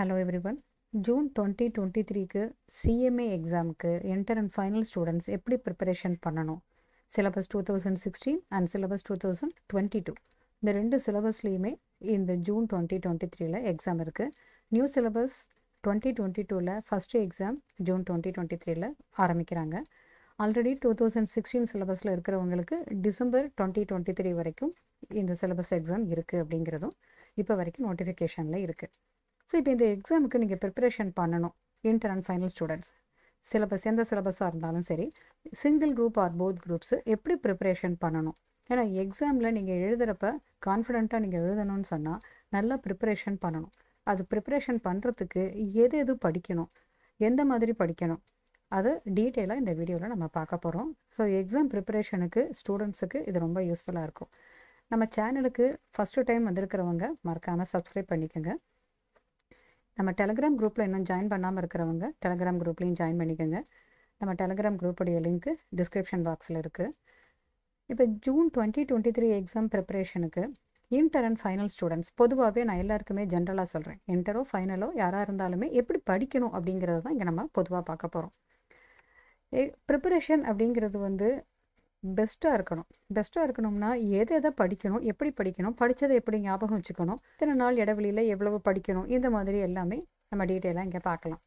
hello every one June twenty twenty த்ரீக்கு CMA எக்ஸாமுக்கு inter and final students எப்படி preparation பண்ணணும் syllabus two thousand sixteen and syllabus two thousand twenty two இந்த ரெண்டு சிலபஸ்லேயுமே இந்த ஜூன் டுவெண்ட்டி டுவெண்ட்டி த்ரீயில் எக்ஸாம் இருக்குது நியூ சிலபஸ் டுவெண்ட்டி டுவெண்ட்டி டூவில் first exam June twenty twenty த்ரீயில் ஆரம்பிக்கிறாங்க ஆல்ரெடி டூ தௌசண்ட் சிக்ஸ்டீன் சிலபஸில் இருக்கிறவங்களுக்கு டிசம்பர் டுவெண்ட்டி டுவெண்ட்டி த்ரீ வரைக்கும் இந்த சிலபஸ் எக்ஸாம் இருக்குது அப்படிங்கிறதும் இப்போ வரைக்கும் நோட்டிஃபிகேஷனில் இருக்குது ஸோ இப்போ இந்த எக்ஸாமுக்கு நீங்கள் ப்ரிப்பரேஷன் பண்ணணும் inter and final students syllabus எந்த சிலபஸாக இருந்தாலும் சரி single group or both groups எப்படி ப்ரிப்பரேஷன் பண்ணணும் ஏன்னா எக்ஸாமில் நீங்கள் எழுதுறப்ப கான்ஃபிடெண்ட்டாக நீங்கள் எழுதணும்னு சொன்னால் நல்லா ப்ரிப்பரேஷன் பண்ணணும் அது ப்ரிப்பரேஷன் பண்ணுறதுக்கு எது எது படிக்கணும் எந்த மாதிரி படிக்கணும் அது டீட்டெயிலாக இந்த வீடியோவில் நம்ம பார்க்க போகிறோம் ஸோ எக்ஸாம் ப்ரிப்பரேஷனுக்கு ஸ்டூடெண்ட்ஸுக்கு இது ரொம்ப யூஸ்ஃபுல்லாக இருக்கும் நம்ம சேனலுக்கு ஃபஸ்ட்டு டைம் வந்திருக்கிறவங்க மறக்காமல் சப்ஸ்கிரைப் பண்ணிக்கோங்க நம்ம டெலகிராம் குரூப்பில் இன்னும் ஜாயின் பண்ணாமல் இருக்கிறவங்க டெலகிராம் குரூப்லேயும் ஜாயின் பண்ணிக்கோங்க நம்ம டெலகிராம் குரூப்புடைய லிங்க்கு டிஸ்கிரிப்ஷன் பாக்ஸில் இருக்குது இப்போ June twenty twenty three exam ப்ரிப்பரேஷனுக்கு இன்டர் அண்ட் ஃபைனல் ஸ்டூடெண்ட்ஸ் பொதுவாகவே நான் எல்லாருக்குமே ஜென்ரலாக சொல்கிறேன் இன்டரோ ஃபைனலோ யாராக இருந்தாலுமே எப்படி படிக்கணும் அப்படிங்கிறத தான் இங்கே நம்ம பொதுவாக பார்க்க போகிறோம் ப்ரிப்பரேஷன் அப்படிங்கிறது வந்து பெஸ்ட்டாக இருக்கணும் பெஸ்ட்டாக இருக்கணும்னா எது எதை படிக்கணும் எப்படி படிக்கணும் படித்ததை எப்படி ஞாபகம் வச்சுக்கணும் இத்தனை நாள் இடைவெளியில் எவ்வளவு படிக்கணும் இந்த மாதிரி எல்லாமே நம்ம டீட்டெயிலாக இங்கே பார்க்கலாம்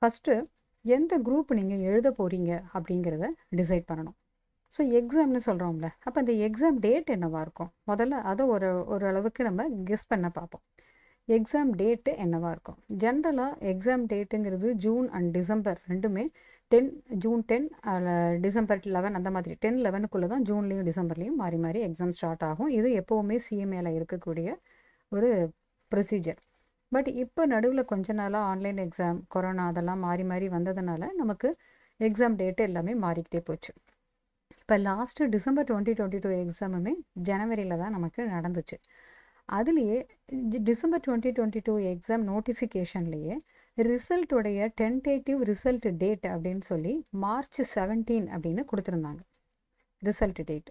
ஃபஸ்ட்டு எந்த குரூப் நீங்கள் எழுத போகிறீங்க அப்படிங்கிறத டிசைட் பண்ணணும் ஸோ எக்ஸாம்னு சொல்கிறோம்ல அப்போ இந்த எக்ஸாம் டேட் என்னவாக இருக்கும் முதல்ல அதை ஒரு ஓரளவுக்கு நம்ம கெஸ் பண்ண பார்ப்போம் எக்ஸாம் டேட்டு என்னவாக இருக்கும் ஜென்ரலாக எக்ஸாம் டேட்டுங்கிறது ஜூன் அண்ட் டிசம்பர் ரெண்டுமே ten June ten December eleven அந்த மாதிரி டென் லெவனுக்குள்ளே தான் ஜூன்லேயும் டிசம்பர்லேயும் மாறி மாறி எக்ஸாம் ஸ்டார்ட் ஆகும் இது எப்போவுமே சிஎம்ஏல இருக்கக்கூடிய ஒரு ப்ரொசீஜர் பட் இப்போ நடுவில் கொஞ்ச நாளாக ஆன்லைன் எக்ஸாம் கொரோனா அதெல்லாம் மாறி மாறி வந்ததுனால நமக்கு எக்ஸாம் டேட்டு எல்லாமே மாறிக்கிட்டே போச்சு இப்போ last December twenty twenty two எக்ஸாமுமே ஜனவரியில் தான் நமக்கு நடந்துச்சு அதுலேயே December twenty twenty two exam நோட்டிஃபிகேஷன்லேயே ரிசல்ட்டுடைய டென்டேட்டிவ் ரிசல்ட் டேட் அப்படின்னு சொல்லி மார்ச் செவன்டீன் அப்படின்னு கொடுத்துருந்தாங்க ரிசல்ட் டேட்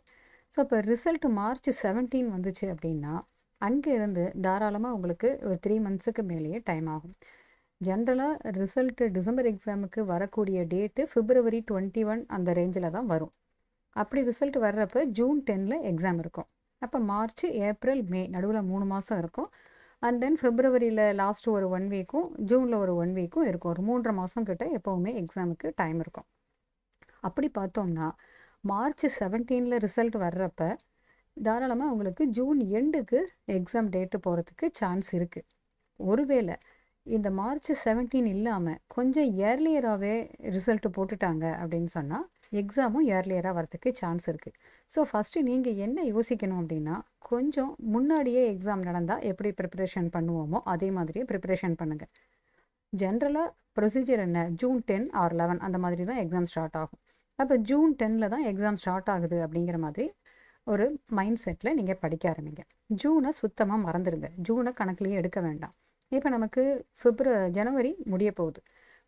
ஸோ இப்போ ரிசல்ட் மார்ச் செவன்டீன் வந்துச்சு அப்படின்னா அங்கேருந்து தாராளமாக உங்களுக்கு ஒரு த்ரீ மந்த்ஸுக்கு மேலேயே டைம் ஆகும் ஜென்ரலாக ரிசல்ட்டு டிசம்பர் எக்ஸாமுக்கு வரக்கூடிய டேட்டு ஃபிப்ரவரி டுவெண்ட்டி ஒன் அந்த ரேஞ்சில் தான் வரும் அப்படி ரிசல்ட் வர்றப்போ ஜூன் டென்னில் எக்ஸாம் இருக்கும் அப்போ மார்ச் ஏப்ரல் மே நடுவில் மூணு மாதம் இருக்கும் அண்ட் தென் ஃபிப்ரவரியில் லாஸ்ட் ஒரு ஒன் வீக்கும் ஜூனில் ஒரு ஒன் வீக்கும் இருக்கும் ஒரு மூன்றரை மாதம் கிட்ட எப்போவுமே எக்ஸாமுக்கு டைம் இருக்கும் அப்படி பார்த்தோம்னா மார்ச் செவன்டீனில் ரிசல்ட் வர்றப்ப தாராளமாக உங்களுக்கு ஜூன் எண்டுக்கு எக்ஸாம் டேட்டு போகிறதுக்கு சான்ஸ் இருக்குது ஒருவேளை இந்த மார்ச் செவன்டீன் இல்லாமல் கொஞ்சம் ஏர்லியராகவே ரிசல்ட்டு போட்டுட்டாங்க அப்படின்னு சொன்னால் எக்ஸாமும் ஏர்லியராக வரத்துக்கு சான்ஸ் இருக்குது ஸோ ஃபஸ்ட்டு நீங்கள் என்ன யோசிக்கணும் அப்படின்னா கொஞ்சம் முன்னாடியே எக்ஸாம் நடந்தால் எப்படி ப்ரிப்ரேஷன் பண்ணுவோமோ அதே மாதிரியே ப்ரிப்ரேஷன் பண்ணுங்கள் ஜென்ரலாக ப்ரொசீஜர் என்ன ஜூன் டென் ஆர் லெவன் அந்த மாதிரி தான் எக்ஸாம் ஸ்டார்ட் ஆகும் அப்போ ஜூன் டென்னில் தான் எக்ஸாம் ஸ்டார்ட் ஆகுது அப்படிங்கிற மாதிரி ஒரு மைண்ட் செட்டில் நீங்கள் படிக்க ஆரம்பிங்க ஜூனை சுத்தமாக மறந்துடுங்க ஜூனை கணக்குலேயே எடுக்க வேண்டாம் இப்போ நமக்கு ஃபிப்ர ஜனவரி முடிய போகுது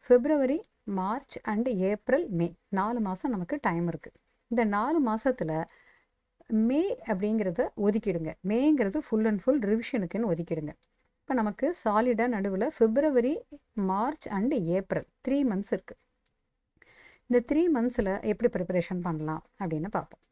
February March and April May நாலு மாதம் நமக்கு டைம் இருக்குது இந்த நாலு மாதத்தில் மே அப்படிங்கிறத ஒதுக்கிடுங்க மேங்கிறது ஃபுல் அண்ட் ஃபுல் ரிவிஷனுக்குன்னு ஒதுக்கிடுங்க இப்போ நமக்கு சாலிடாக நடுவில் February March and April three months இருக்குது இந்த த்ரீ மந்த்ஸில் எப்படி ப்ரிப்பரேஷன் பண்ணலாம் அப்படின்னு பார்ப்போம்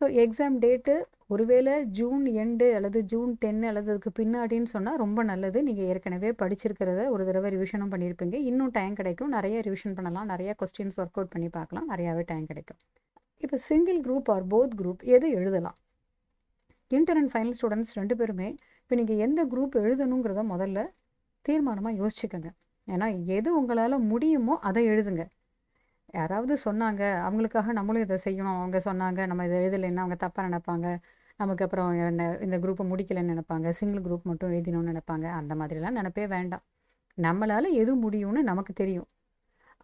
ஸோ எக்ஸாம் டேட்டு ஒருவேளை ஜூன் எண்டு அல்லது ஜூன் டென்னு அல்லது அதுக்கு பின்னாடின்னு சொன்னால் ரொம்ப நல்லது நீங்கள் ஏற்கனவே படிச்சிருக்கிறத ஒரு தடவை ரிவிஷனும் பண்ணியிருப்பீங்க இன்னும் டைம் கிடைக்கும் நிறைய ரிவிஷன் பண்ணலாம் நிறையா கொஸ்டின்ஸ் ஒர்க் அவுட் பண்ணி பார்க்கலாம் நிறையாவே டைம் கிடைக்கும் இப்போ single group or both group எது எழுதலாம் இன்டர் அண்ட் ஃபைனல் ஸ்டூடெண்ட்ஸ் ரெண்டு பேருமே இப்போ நீங்கள் எந்த குரூப் எழுதணுங்கிறத முதல்ல தீர்மானமாக யோசிச்சுக்கோங்க ஏன்னா எது உங்களால் முடியுமோ அதை எழுதுங்க யாராவது சொன்னாங்க அவங்களுக்காக நம்மளும் இதை செய்யணும் அவங்க சொன்னாங்க நம்ம இதை எழுதலைன்னா அவங்க தப்பாக நினைப்பாங்க நமக்கு அப்புறம் என்ன இந்த குரூப்பை முடிக்கலைன்னு நினைப்பாங்க சிங்கிள் குரூப் மட்டும் எழுதினோன்னு நினைப்பாங்க அந்த மாதிரிலாம் நினப்பே வேண்டாம் நம்மளால் எது முடியும்னு நமக்கு தெரியும்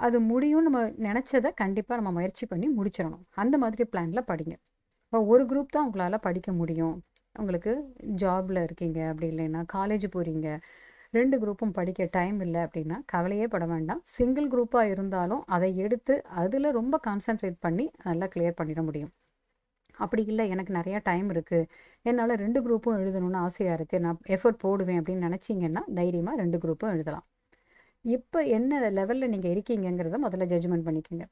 அது முடியும்னு நம்ம நினச்சதை கண்டிப்பாக நம்ம முயற்சி பண்ணி முடிச்சிடணும் அந்த மாதிரி பிளானில் படிங்க இப்போ ஒரு குரூப் தான் உங்களால் படிக்க முடியும் உங்களுக்கு ஜாபில் இருக்கீங்க அப்படி இல்லைன்னா காலேஜ் போகிறீங்க ரெண்டு குரூப்பும் படிக்க டைம் இல்லை அப்படின்னா கவலையே பட வேண்டாம் சிங்கிள் குரூப்பாக இருந்தாலும் அதை எடுத்து அதில் ரொம்ப கான்சன்ட்ரேட் பண்ணி நல்லா கிளியர் பண்ணிட முடியும் அப்படி இல்லை எனக்கு நிறையா டைம் இருக்குது என்னால் ரெண்டு குரூப்பும் எழுதணும்னு ஆசையாக இருக்குது நான் எஃபர்ட் போடுவேன் அப்படின்னு நினச்சிங்கன்னா தைரியமாக ரெண்டு குரூப்பும் எழுதலாம் இப்போ என்ன லெவலில் நீங்கள் இருக்கீங்கிறத முதல்ல ஜட்ஜ்மெண்ட் பண்ணிக்கோங்க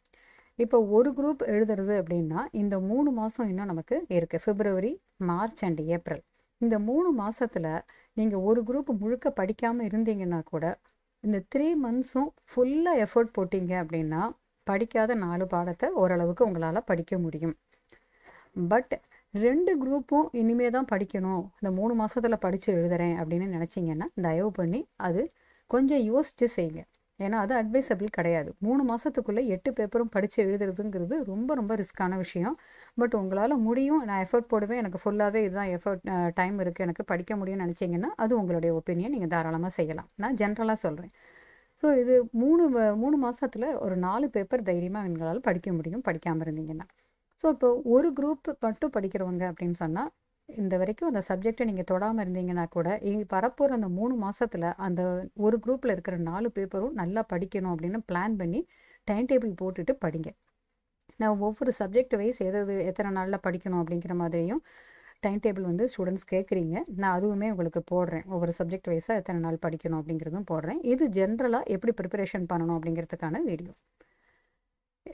இப்போ ஒரு குரூப் எழுதுறது அப்படின்னா இந்த மூணு மாதம் இன்னும் நமக்கு இருக்குது பிப்ரவரி மார்ச் அண்ட் ஏப்ரல் இந்த மூணு மாதத்தில் நீங்கள் ஒரு குரூப் முழுக்க படிக்காமல் இருந்தீங்கன்னா கூட இந்த த்ரீ மந்த்ஸும் ஃபுல்லாக எஃபர்ட் போட்டிங்க அப்படின்னா படிக்காத நாலு பாடத்தை ஓரளவுக்கு உங்களால் படிக்க முடியும் பட் ரெண்டு குரூப்பும் இனிமே தான் படிக்கணும் இந்த மூணு மாதத்தில் படித்து எழுதுறேன் அப்படின்னு நினச்சிங்கன்னா தயவு பண்ணி அது கொஞ்சம் யோசித்து செய்யுங்க ஏன்னா அது அட்வைசபிள் கிடையாது மூணு மாதத்துக்குள்ளே எட்டு பேப்பரும் படித்து எழுதுறதுங்கிறது ரொம்ப ரொம்ப ரிஸ்க்கான விஷயம் பட் உங்களால் முடியும் நான் எஃபர்ட் போடுவேன் எனக்கு ஃபுல்லாகவே இதுதான் எஃபர்ட் டைம் இருக்குது எனக்கு படிக்க முடியும்னு நினச்சிங்கன்னா அது உங்களுடைய ஒப்பீனியன் நீங்கள் தாராளமாக செய்யலாம் நான் ஜென்ரலாக சொல்கிறேன் ஸோ இது மூணு மூணு மாதத்தில் ஒரு நாலு பேப்பர் தைரியமாக எங்களால் படிக்க முடியும் படிக்காமல் இருந்தீங்கன்னா ஸோ இப்போ ஒரு குரூப் மட்டும் படிக்கிறவங்க அப்படின்னு சொன்னால் இந்த வரைக்கும் அந்த சப்ஜெக்டை நீங்கள் தொடாமல் இருந்தீங்கன்னா கூட வரப்போகிற அந்த மூணு மாதத்தில் அந்த ஒரு குரூப்பில் இருக்கிற நாலு பேப்பரும் நல்லா படிக்கணும் அப்படின்னு பிளான் பண்ணி டைம் டேபிள் போட்டுட்டு படிங்க நான் ஒவ்வொரு சப்ஜெக்ட் வைஸ் எதாவது எத்தனை நாளில் படிக்கணும் அப்படிங்கிற மாதிரியும் டைம் டேபிள் வந்து ஸ்டூடெண்ட்ஸ் கேட்குறீங்க நான் அதுவுமே உங்களுக்கு போடுறேன் ஒவ்வொரு சப்ஜெக்ட் வைஸாக எத்தனை நாள் படிக்கணும் அப்படிங்கிறதும் போடுறேன் இது ஜென்ரலாக எப்படி ப்ரிப்பரேஷன் பண்ணணும் அப்படிங்கிறதுக்கான வீடியோ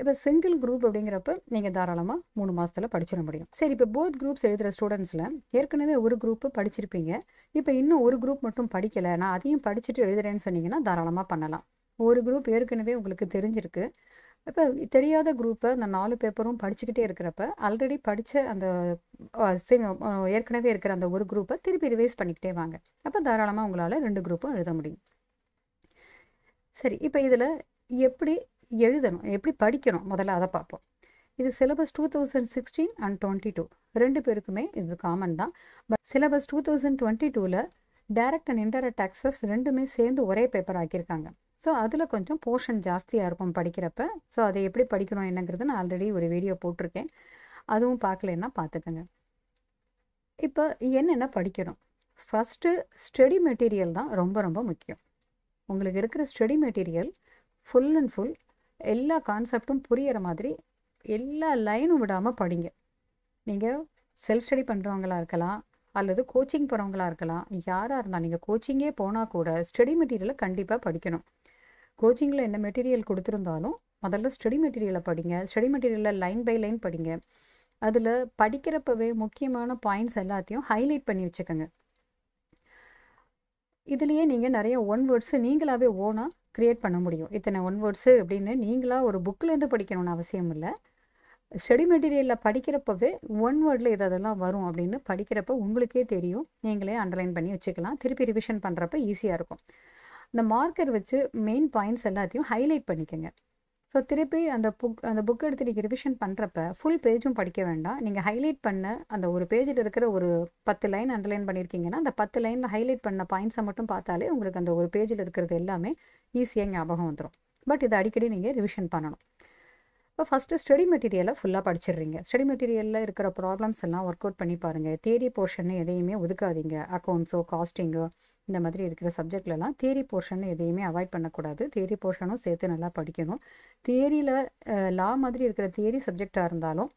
இப்போ சிங்கிள் குரூப் அப்படிங்கிறப்ப நீங்கள் தாராளமாக மூணு மாதத்தில் படிச்சிட முடியும் சரி இப்போ போத் குரூப்ஸ் எழுதுகிற ஸ்டூடெண்ட்ஸில் ஏற்கனவே ஒரு குரூப்பு படிச்சிருப்பீங்க இப்போ இன்னும் ஒரு குரூப் மட்டும் படிக்கலை நான் அதையும் படிச்சுட்டு எழுதுகிறேன்னு சொன்னீங்கன்னா தாராளமாக பண்ணலாம் ஒரு குரூப் ஏற்கனவே உங்களுக்கு தெரிஞ்சிருக்கு இப்போ தெரியாத குரூப்பை அந்த நாலு பேப்பரும் படிச்சுக்கிட்டே இருக்கிறப்ப ஆல்ரெடி படித்த அந்த ஏற்கனவே இருக்கிற அந்த ஒரு குரூப்பை திருப்பி ரிவைஸ் பண்ணிக்கிட்டே வாங்க அப்போ தாராளமாக உங்களால் ரெண்டு குரூப்பும் எழுத முடியும் சரி இப்போ இதில் எப்படி எழுதணும் எப்படி படிக்கணும் முதல்ல அதை பார்ப்போம் இது syllabus two thousand sixteen and twenty two ரெண்டு பேருக்குமே இது காமன் தான் but syllabus two thousand twenty டூவில் டைரக்ட் அண்ட் இன்டெரக்ட் டாக்ஸஸ் ரெண்டுமே சேர்ந்து ஒரே பேப்பர் ஆக்கியிருக்காங்க ஸோ அதில் கொஞ்சம் போர்ஷன் ஜாஸ்தியாக இருக்கும் படிக்கிறப்ப ஸோ அதை எப்படி படிக்கணும் என்னங்கிறது நான் ஆல்ரெடி ஒரு வீடியோ போட்டிருக்கேன் அதுவும் பார்க்கலன்னா பார்த்துக்கோங்க இப்போ என்னென்ன படிக்கணும் ஃபஸ்ட்டு ஸ்டடி மெட்டீரியல் தான் ரொம்ப ரொம்ப முக்கியம் உங்களுக்கு இருக்கிற study material full and full எல்லா கான்செப்டும் புரியிற மாதிரி எல்லா லைனும் விடாமல் படிங்க நீங்கள் செல்ஃப் ஸ்டடி பண்ணுறவங்களா இருக்கலாம் அல்லது கோச்சிங் போகிறவங்களா இருக்கலாம் யாராக இருந்தால் நீங்கள் கோச்சிங்கே போனால் கூட ஸ்டடி மெட்டீரியலை கண்டிப்பாக படிக்கணும் கோச்சிங்கில் என்ன மெட்டீரியல் கொடுத்துருந்தாலும் முதல்ல ஸ்டடி மெட்டீரியலை படிங்க ஸ்டடி மெட்டீரியலில் லைன் பை லைன் படிங்க அதில் படிக்கிறப்பவே முக்கியமான பாயிண்ட்ஸ் எல்லாத்தையும் ஹைலைட் பண்ணி வச்சுக்கோங்க இதுலேயே நீங்கள் நிறைய ஒன் வேர்ட்ஸு நீங்களாகவே ஓனாக க்ரியேட் பண்ண முடியும் இத்தனை ஒன் வேர்ட்ஸு அப்படின்னு நீங்களாக ஒரு புக்கிலேருந்து படிக்கணும்னு அவசியம் இல்லை ஸ்டடி மெட்டீரியலில் படிக்கிறப்பவே ஒன் வேர்டில் இது அதெல்லாம் வரும் அப்படின்னு படிக்கிறப்ப உங்களுக்கே தெரியும் நீங்களே அண்டர்லைன் பண்ணி வச்சுக்கலாம் திருப்பி ரிவிஷன் பண்ணுறப்ப ஈஸியாக இருக்கும் இந்த மார்க்கர் வச்சு மெயின் பாயிண்ட்ஸ் எல்லாத்தையும் ஹைலைட் பண்ணிக்கோங்க ஸோ திருப்பி அந்த புக் அந்த புக் எடுத்து நீங்கள் ரிவிஷன் பண்ணுறப்ப ஃபுல் பேஜும் படிக்க வேண்டாம் நீங்கள் ஹைலைட் பண்ண அந்த ஒரு பேஜில் இருக்கிற ஒரு பத்து லைன் அண்டர்லைன் பண்ணியிருக்கீங்கன்னா அந்த பத்து லைனில் ஹைலைட் பண்ண பாயிண்ட்ஸை மட்டும் பார்த்தாலே உங்களுக்கு அந்த ஒரு பேஜில் இருக்கிறது எல்லாமே ஈஸியாக ஞாபகம் வந்துடும் பட் இதை அடிக்கடி நீங்கள் ரிவிஷன் பண்ணணும் இப்போ ஃபஸ்ட்டு ஸ்டடி மெட்டீரியலை ஃபுல்லாக படிச்சிடுறீங்க ஸ்டடி மெட்டீரியலில் இருக்கிற ப்ராப்ளம்ஸ் எல்லாம் ஒர்க் அவுட் பண்ணி பாருங்கள் தேரி போர்ஷன் எதையுமே ஒதுக்காதீங்க அக்கௌண்ட்ஸோ காஸ்டிங்கோ இந்த மாதிரி இருக்கிற சப்ஜெக்ட்லலாம் தேரி போர்ஷன் எதையுமே அவாய்ட் பண்ணக்கூடாது தேரி போர்ஷனும் சேர்த்து நல்லா படிக்கணும் தியரியில் லா மாதிரி இருக்கிற தியரி சப்ஜெக்டாக இருந்தாலும்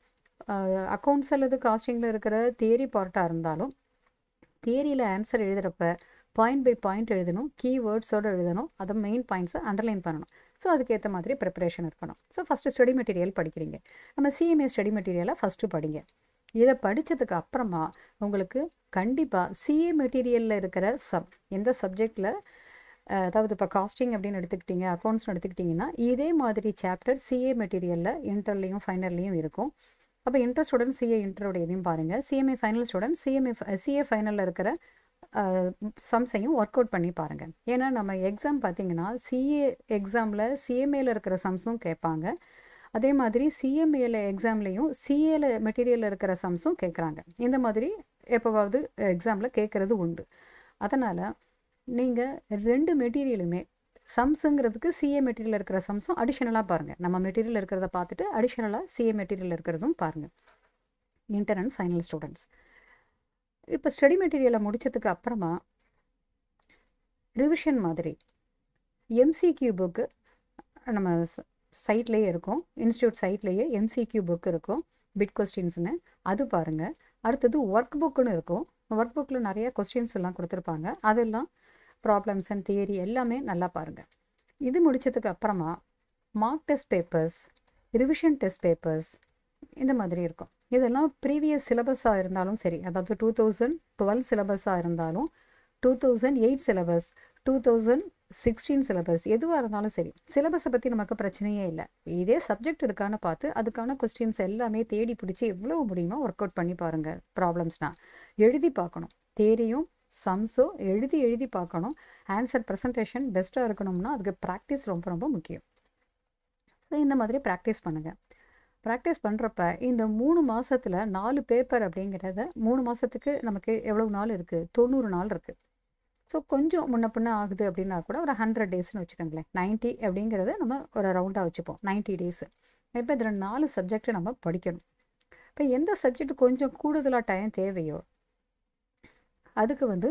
அக்கௌண்ட்ஸ் அல்லது காஸ்டிங்கில் இருக்கிற தியரி பார்ட்டாக இருந்தாலும் தேரியில் ஆன்சர் எழுதுகிறப்ப பாயிண்ட் பை பாயிண்ட் எழுதணும் கீவேர்ட்ஸோடு எழுதணும் அதை மெயின் பாயிண்ட்ஸை அண்டர்லைன் பண்ணணும் ஸோ அதுக்கேற்ற மாதிரி ப்ரிப்பரேஷன் இருக்கணும் ஸோ ஃபஸ்ட்டு ஸ்டடி மெட்டீரியல் படிக்கிறீங்க நம்ம சிஎம்ஏ ஸ்டடி மெட்டீரியலை ஃபஸ்ட்டு படிங்க இதை படித்ததுக்கு அப்புறமா உங்களுக்கு கண்டிப்பாக சிஏ மெட்டீரியலில் இருக்கிற சப் எந்த சப்ஜெக்டில் அதாவது இப்போ காஸ்டிங் அப்படின்னு எடுத்துக்கிட்டிங்க அக்கௌண்ட்ஸ் எடுத்துக்கிட்டிங்கன்னா இதே மாதிரி சாப்டர் சிஏ மெட்டீரியலில் இன்டர்லேயும் ஃபைனல்லையும் இருக்கும் அப்போ இன்டர் ஸ்டூடெண்ட் சிஏ இன்டரோட பாருங்கள் CMA final student CMA CA ஃபைனலில் இருக்கிற சம்ஸையும் ஒர்க் அவுட் பண்ணி பாருங்கள் ஏன்னா நம்ம எக்ஸாம் பார்த்திங்கன்னா சிஏ எக்ஸாமில் சிஎம்ஏல இருக்கிற சம்ஸும் கேட்பாங்க அதே மாதிரி சிஎம்ஏல எக்ஸாம்லேயும் சிஏல மெட்டீரியலில் இருக்கிற சம்ஸும் கேட்குறாங்க இந்த மாதிரி எப்போவாவது எக்ஸாமில் கேட்குறது உண்டு அதனால் நீங்கள் ரெண்டு மெட்டீரியலுமே சம்ஸுங்கிறதுக்கு சிஏ மெட்டீரியல் இருக்கிற சம்ஸும் அடிஷ்னலாக பாருங்கள் நம்ம மெட்டீரியல் இருக்கிறத பார்த்துட்டு அடிஷ்னலாக சிஏ மெட்டீரியல் இருக்கிறதும் பாருங்கள் இன்டர் அண்ட் ஃபைனல் ஸ்டூடெண்ட்ஸ் இப்போ ஸ்டடி மெட்டீரியலை முடித்ததுக்கு அப்புறமா ரிவிஷன் மாதிரி எம்சிக்யூ புக்கு நம்ம சைட்லேயே இருக்கும் இன்ஸ்டியூட் சைட்லேயே எம்சிக்யூ புக் இருக்கும் பிட் கொஸ்டின்ஸ்னு அது பாருங்கள் அடுத்தது ஒர்க் புக்குன்னு இருக்கும் ஒர்க் புக்கில் நிறைய கொஸ்டின்ஸ் எல்லாம் கொடுத்துருப்பாங்க அதெல்லாம் ப்ராப்ளம்ஸ் அண்ட் தியரி எல்லாமே நல்லா பாருங்கள் இது முடித்ததுக்கு அப்புறமா mark test papers revision test papers இந்த மாதிரி இருக்கும் இதெல்லாம் ப்ரீவியஸ் சிலபஸாக இருந்தாலும் சரி அதாவது டூ தௌசண்ட் டுவெல் சிலபஸாக இருந்தாலும் two thousand eight syllabus two thousand sixteen syllabus எதுவாக இருந்தாலும் சரி சிலபஸை பற்றி நமக்கு பிரச்சனையே இல்லை இதே சப்ஜெக்ட் இருக்கான்னு பார்த்து அதுக்கான கொஸ்டின்ஸ் எல்லாமே தேடி பிடிச்சி எவ்வளோ முடியுமோ ஒர்க் அவுட் பண்ணி பாருங்கள் ப்ராப்ளம்ஸ்னால் எழுதி பார்க்கணும் தேரியும் சம்ஸோ எழுதி எழுதி பார்க்கணும் ஆன்சர் ப்ரெசன்டேஷன் பெஸ்ட்டாக இருக்கணும்னா அதுக்கு ப்ராக்டிஸ் ரொம்ப ரொம்ப முக்கியம் இந்த மாதிரி ப்ராக்டிஸ் பண்ணுங்கள் ப்ராக்டிஸ் பண்ணுறப்ப இந்த மூணு மாதத்தில் நாலு பேப்பர் அப்படிங்கிறத மூணு மாதத்துக்கு நமக்கு எவ்வளோ நாள் இருக்குது தொண்ணூறு நாள் இருக்குது ஸோ கொஞ்சம் முன்ன பின்ன ஆகுது அப்படின்னா கூட ஒரு ஹண்ட்ரட் டேஸ்னு வச்சுக்கோங்களேன் நைன்ட்டி அப்படிங்கிறது நம்ம ஒரு ரவுண்டாக வச்சுப்போம் நைன்ட்டி டேஸ் இப்போ இதில் நாலு சப்ஜெக்ட்டு நம்ம படிக்கணும் இப்போ எந்த சப்ஜெக்ட் கொஞ்சம் கூடுதலாக டைம் தேவையோ அதுக்கு வந்து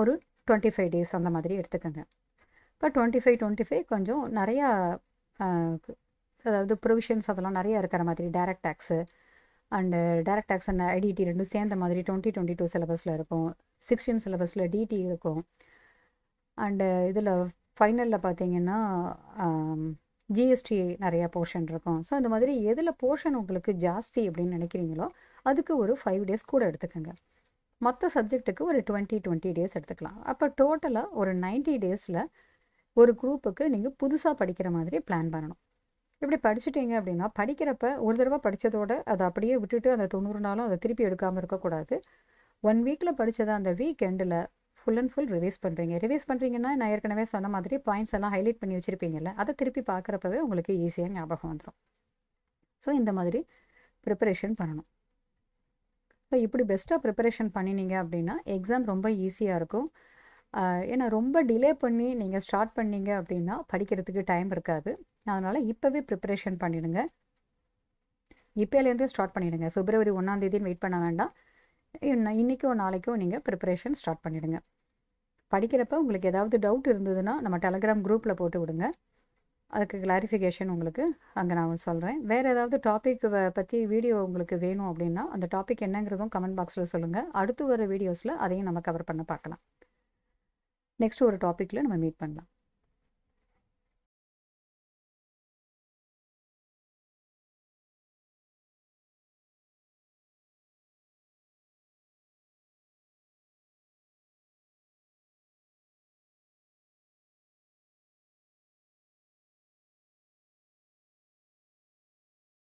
ஒரு டுவெண்ட்டி ஃபைவ் டேஸ் அந்த மாதிரி எடுத்துக்கோங்க இப்போ டுவெண்ட்டி ஃபைவ் டுவெண்ட்டி ஃபைவ் கொஞ்சம் நிறையா அதாவது ப்ரொவிஷன்ஸ் அதெல்லாம் நிறையா இருக்கிற மாதிரி direct tax and direct tax and IDT ரெண்டும் சேர்ந்த மாதிரி டுவெண்ட்டி டுவெண்ட்டி டூ சிலபஸில் இருக்கும் சிக்ஸ்டீன் சிலபஸில் டிடி இருக்கும் அண்டு இதில் ஃபைனலில் பார்த்தீங்கன்னா ஜிஎஸ்டி நிறையா போர்ஷன் இருக்கும் ஸோ அந்த மாதிரி எதில் போர்ஷன் உங்களுக்கு ஜாஸ்தி அப்படின்னு நினைக்கிறீங்களோ அதுக்கு ஒரு ஃபைவ் டேஸ் கூட எடுத்துக்கோங்க மற்ற சப்ஜெக்ட்டுக்கு ஒரு டுவெண்ட்டி டுவெண்ட்டி டேஸ் எடுத்துக்கலாம் அப்போ டோட்டலாக ஒரு நைன்ட்டி டேஸில் ஒரு குரூப்புக்கு நீங்கள் புதுசாக படிக்கிற மாதிரி பிளான் பண்ணணும் இப்படி படிச்சுட்டீங்க அப்படின்னா படிக்கிறப்ப ஒரு தடவை படித்ததோட அதை அப்படியே விட்டுட்டு அந்த தொண்ணூறு நாளும் அதை திருப்பி எடுக்காமல் இருக்கக்கூடாது ஒன் வீக்கில் படித்ததை அந்த வீக் எண்டில் ஃபுல் அண்ட் ஃபுல் ரிவைஸ் பண்ணுறீங்க ரிவைஸ் பண்ணுறீங்கன்னா நான் ஏற்கனவே சொன்ன மாதிரி பாயிண்ட்ஸ் எல்லாம் ஹைலைட் பண்ணி வச்சுருப்பீங்கல்ல அதை திருப்பி பார்க்குறப்பவே உங்களுக்கு ஈஸியாக ஞாபகம் வந்துடும் ஸோ இந்த மாதிரி ப்ரிப்பரேஷன் பண்ணணும் ஸோ இப்படி பெஸ்ட்டாக ப்ரிப்பரேஷன் பண்ணினீங்க அப்படின்னா எக்ஸாம் ரொம்ப ஈஸியாக இருக்கும் ஏன்னா ரொம்ப டிலே பண்ணி நீங்கள் ஸ்டார்ட் பண்ணீங்க அப்படின்னா படிக்கிறதுக்கு டைம் இருக்காது அதனால் இப்போவே ப்ரிப்பரேஷன் பண்ணிவிடுங்க இப்போலேருந்தே ஸ்டார்ட் பண்ணிவிடுங்க ஃபிப்ரவரி ஒன்றாந்தேதின்னு வெயிட் பண்ண வேண்டாம் இன்றைக்கோ நாளைக்கோ நீங்கள் ப்ரிப்பரேஷன் ஸ்டார்ட் பண்ணிவிடுங்க படிக்கிறப்ப உங்களுக்கு ஏதாவது டவுட் இருந்ததுன்னா நம்ம டெலகிராம் குரூப்பில் போட்டு விடுங்க அதுக்கு கிளாரிஃபிகேஷன் உங்களுக்கு அங்கே நான் சொல்கிறேன் வேறு ஏதாவது டாபிக் பற்றி வீடியோ உங்களுக்கு வேணும் அப்படின்னா அந்த டாபிக் என்னங்கிறதும் கமெண்ட் பாக்ஸில் சொல்லுங்கள் அடுத்து வர வீடியோஸில் அதையும் நம்ம கவர் பண்ண பார்க்கலாம் நெக்ஸ்ட் ஒரு டாப்பிக்கில் நம்ம மீட் பண்ணலாம்